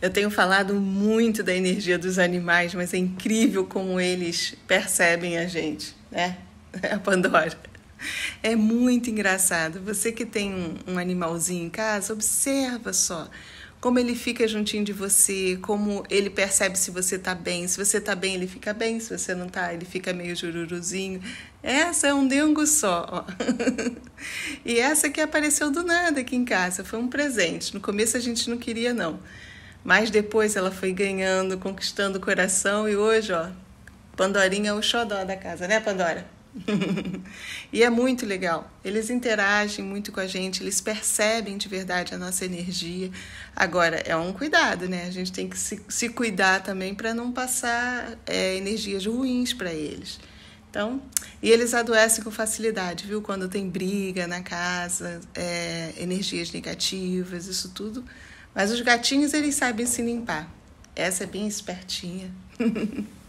Eu tenho falado muito da energia dos animais, mas é incrível como eles percebem a gente, né? A Pandora. É muito engraçado. Você que tem um animalzinho em casa, observa só como ele fica juntinho de você, como ele percebe se você tá bem. Se você tá bem, ele fica bem. Se você não tá, ele fica meio jururuzinho. Essa é um dengo só. e essa que apareceu do nada aqui em casa, foi um presente. No começo a gente não queria não. Mas depois ela foi ganhando, conquistando o coração e hoje, ó, Pandorinha é o xodó da casa, né, Pandora? e é muito legal. Eles interagem muito com a gente, eles percebem de verdade a nossa energia. Agora, é um cuidado, né? A gente tem que se, se cuidar também para não passar é, energias ruins para eles. Então, e eles adoecem com facilidade, viu? Quando tem briga na casa, é, energias negativas, isso tudo mas os gatinhos, eles sabem se limpar. Essa é bem espertinha.